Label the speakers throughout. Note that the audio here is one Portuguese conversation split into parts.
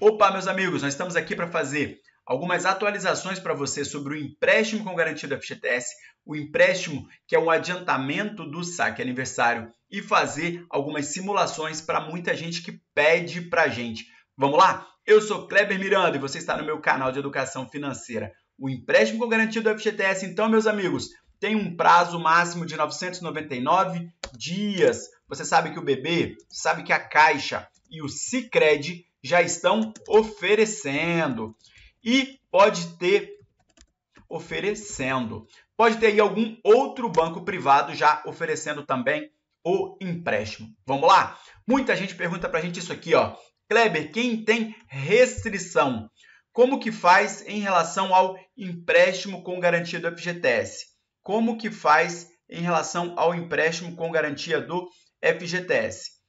Speaker 1: Opa, meus amigos, nós estamos aqui para fazer algumas atualizações para você sobre o empréstimo com garantia do FGTS, o empréstimo que é um adiantamento do saque aniversário e fazer algumas simulações para muita gente que pede para gente. Vamos lá? Eu sou Kleber Miranda e você está no meu canal de educação financeira. O empréstimo com garantia do FGTS, então, meus amigos, tem um prazo máximo de 999 dias. Você sabe que o bebê, sabe que a Caixa e o Sicredi já estão oferecendo. E pode ter oferecendo. Pode ter aí algum outro banco privado já oferecendo também o empréstimo. Vamos lá? Muita gente pergunta para a gente isso aqui, ó. Kleber, quem tem restrição, como que faz em relação ao empréstimo com garantia do FGTS? Como que faz em relação ao empréstimo com garantia do FGTS?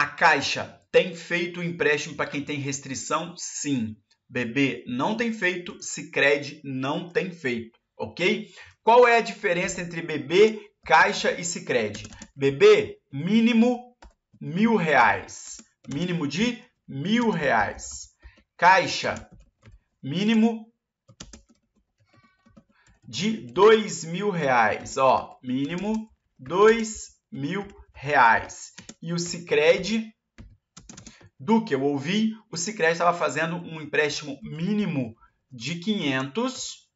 Speaker 1: A Caixa tem feito empréstimo para quem tem restrição? Sim. BB não tem feito, Sicredi não tem feito, ok? Qual é a diferença entre BB, Caixa e Sicredi? BB mínimo mil reais, mínimo de mil reais. Caixa mínimo de dois mil reais, ó, mínimo dois mil reais. E o Sicredi do que eu ouvi, o Sicredi estava fazendo um empréstimo mínimo de 500,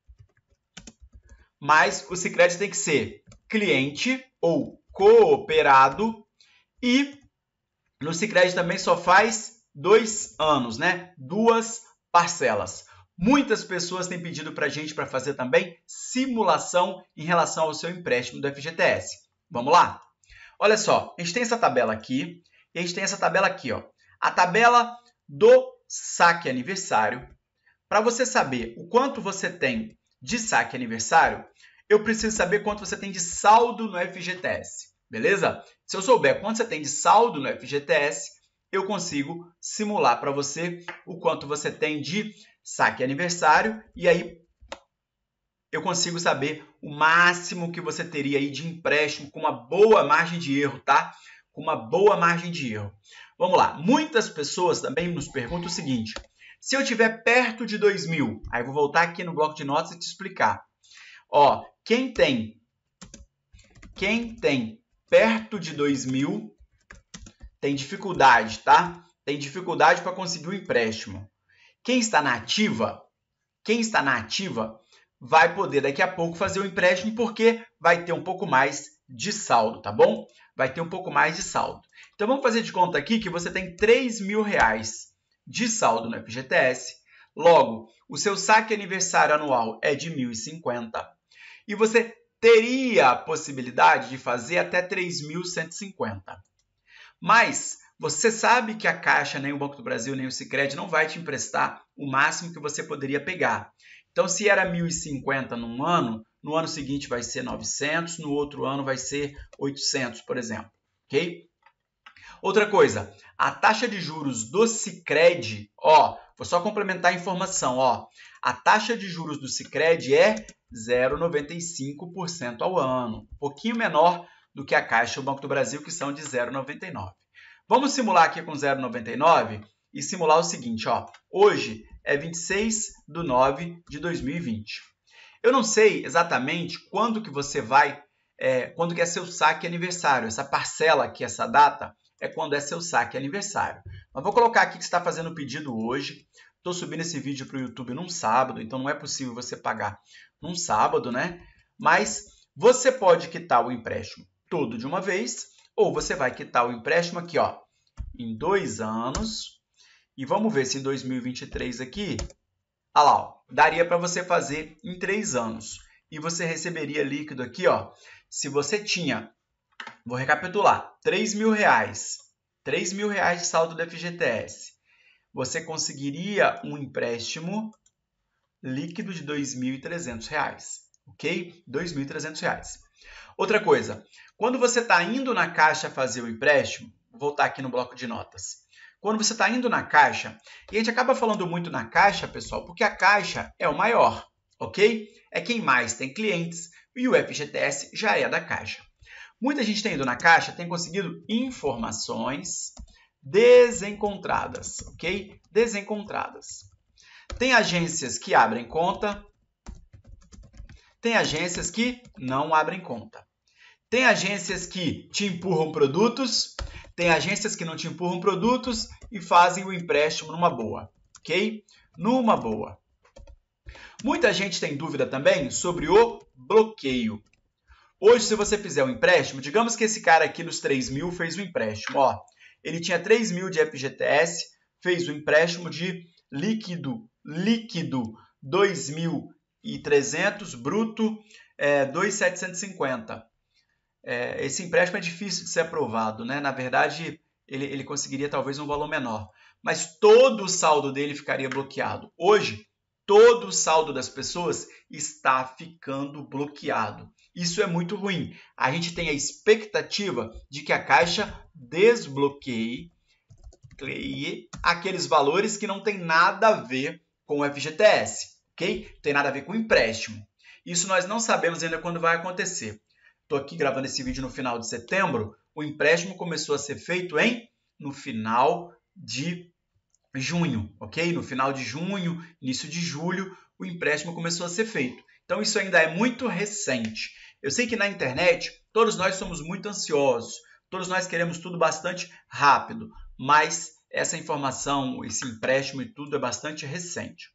Speaker 1: mas o Sicredi tem que ser cliente ou cooperado e no Sicredi também só faz dois anos, né? Duas parcelas. Muitas pessoas têm pedido para a gente para fazer também simulação em relação ao seu empréstimo do FGTS. Vamos lá? Olha só, a gente tem essa tabela aqui e a gente tem essa tabela aqui, ó. A tabela do saque aniversário. Para você saber o quanto você tem de saque aniversário, eu preciso saber quanto você tem de saldo no FGTS, beleza? Se eu souber quanto você tem de saldo no FGTS, eu consigo simular para você o quanto você tem de saque aniversário e aí eu consigo saber o máximo que você teria aí de empréstimo com uma boa margem de erro, tá? Com uma boa margem de erro. Vamos lá. Muitas pessoas também nos perguntam o seguinte: se eu tiver perto de 2 mil, aí eu vou voltar aqui no bloco de notas e te explicar. Ó, quem tem, quem tem perto de 2 mil tem dificuldade, tá? Tem dificuldade para conseguir o um empréstimo. Quem está na ativa, quem está na ativa vai poder daqui a pouco fazer o empréstimo porque vai ter um pouco mais de saldo, tá bom? Vai ter um pouco mais de saldo. Então vamos fazer de conta aqui que você tem 3 mil reais de saldo no FGTS. Logo, o seu saque aniversário anual é de 1.050 e você teria a possibilidade de fazer até 3.150. Mas você sabe que a Caixa, nem o Banco do Brasil, nem o Sicredi não vai te emprestar o máximo que você poderia pegar. Então, se era 1.050 num ano, no ano seguinte vai ser 900, no outro ano vai ser 800, por exemplo. Ok? Outra coisa, a taxa de juros do Sicredi, ó, vou só complementar a informação, ó. A taxa de juros do Sicredi é 0,95% ao ano, um pouquinho menor do que a Caixa e o Banco do Brasil, que são de 0,99. Vamos simular aqui com 0,99 e simular o seguinte, ó. Hoje é 26 de 9 de 2020. Eu não sei exatamente quando que você vai, é, quando que é seu saque aniversário. Essa parcela aqui, essa data, é quando é seu saque aniversário. Mas vou colocar aqui que você está fazendo o pedido hoje. Estou subindo esse vídeo para o YouTube num sábado, então não é possível você pagar num sábado, né? Mas você pode quitar o empréstimo todo de uma vez, ou você vai quitar o empréstimo aqui, ó, em dois anos, e vamos ver se em 2023 aqui, ah lá, ó, daria para você fazer em três anos. E você receberia líquido aqui, ó. Se você tinha, vou recapitular, 3 mil reais, 3 mil reais de saldo do FGTS, você conseguiria um empréstimo líquido de 2.300 reais, ok? 2.300 reais. Outra coisa, quando você está indo na caixa fazer o empréstimo, vou voltar aqui no bloco de notas, quando você está indo na caixa, e a gente acaba falando muito na caixa, pessoal, porque a caixa é o maior, ok? É quem mais tem clientes e o FGTS já é da caixa. Muita gente tem tá ido na caixa, tem conseguido informações desencontradas, ok? Desencontradas. Tem agências que abrem conta, tem agências que não abrem conta. Tem agências que te empurram produtos tem agências que não te empurram produtos e fazem o empréstimo numa boa, ok? Numa boa. Muita gente tem dúvida também sobre o bloqueio. Hoje, se você fizer um empréstimo, digamos que esse cara aqui nos 3 mil fez um empréstimo. Ó, ele tinha 3 mil de FGTS, fez um empréstimo de líquido, líquido 2.300, bruto é, 2.750 é, esse empréstimo é difícil de ser aprovado, né? Na verdade, ele, ele conseguiria talvez um valor menor, mas todo o saldo dele ficaria bloqueado. Hoje, todo o saldo das pessoas está ficando bloqueado. Isso é muito ruim. A gente tem a expectativa de que a Caixa desbloqueie aqueles valores que não tem nada a ver com o FGTS, ok? Tem nada a ver com empréstimo. Isso nós não sabemos ainda quando vai acontecer estou aqui gravando esse vídeo no final de setembro, o empréstimo começou a ser feito em no final de junho, ok? No final de junho, início de julho, o empréstimo começou a ser feito. Então isso ainda é muito recente. Eu sei que na internet todos nós somos muito ansiosos, todos nós queremos tudo bastante rápido, mas essa informação, esse empréstimo e tudo é bastante recente.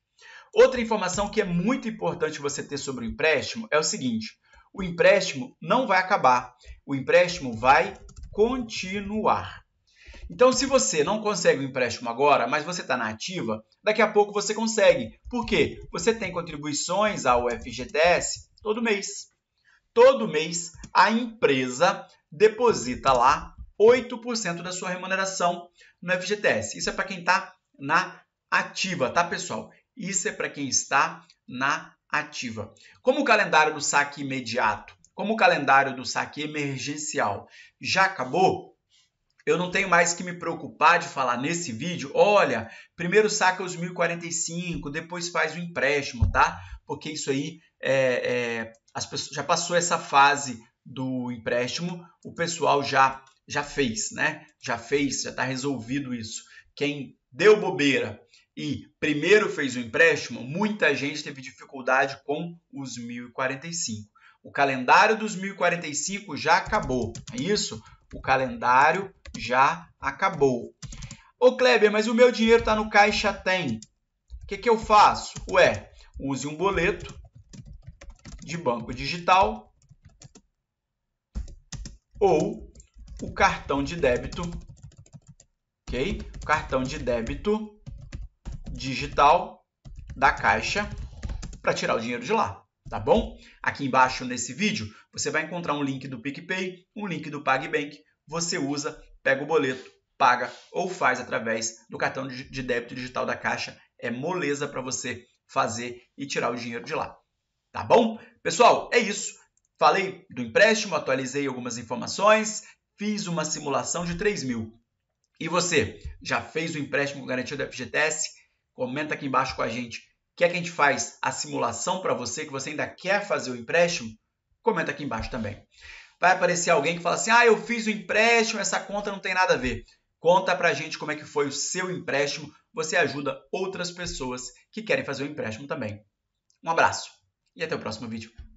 Speaker 1: Outra informação que é muito importante você ter sobre o empréstimo é o seguinte: o empréstimo não vai acabar, o empréstimo vai continuar. Então, se você não consegue o empréstimo agora, mas você está na ativa, daqui a pouco você consegue. Por quê? Você tem contribuições ao FGTS todo mês. Todo mês a empresa deposita lá 8% da sua remuneração no FGTS. Isso é para quem está na ativa, tá, pessoal? Isso é para quem está na ativa. Como o calendário do saque imediato, como o calendário do saque emergencial já acabou, eu não tenho mais que me preocupar de falar nesse vídeo, olha, primeiro saca é os 1.045, depois faz o empréstimo, tá? Porque isso aí, é, é, as pessoas, já passou essa fase do empréstimo, o pessoal já, já fez, né? Já fez, já está resolvido isso. Quem deu bobeira e primeiro fez o empréstimo, muita gente teve dificuldade com os 1045. O calendário dos 1045 já acabou, é isso? O calendário já acabou. Ô Kleber, mas o meu dinheiro está no caixa tem. O que, que eu faço? Ué, use um boleto de banco digital ou o cartão de débito ok? Cartão de débito digital da Caixa para tirar o dinheiro de lá, tá bom? Aqui embaixo nesse vídeo você vai encontrar um link do PicPay, um link do PagBank, você usa, pega o boleto, paga ou faz através do cartão de débito digital da Caixa, é moleza para você fazer e tirar o dinheiro de lá, tá bom? Pessoal, é isso. Falei do empréstimo, atualizei algumas informações, fiz uma simulação de 3 mil. E você, já fez o empréstimo garantido do FGTS? Comenta aqui embaixo com a gente. Quer é que a gente faz a simulação para você que você ainda quer fazer o empréstimo? Comenta aqui embaixo também. Vai aparecer alguém que fala assim: "Ah, eu fiz o empréstimo, essa conta não tem nada a ver". Conta para a gente como é que foi o seu empréstimo. Você ajuda outras pessoas que querem fazer o empréstimo também. Um abraço e até o próximo vídeo.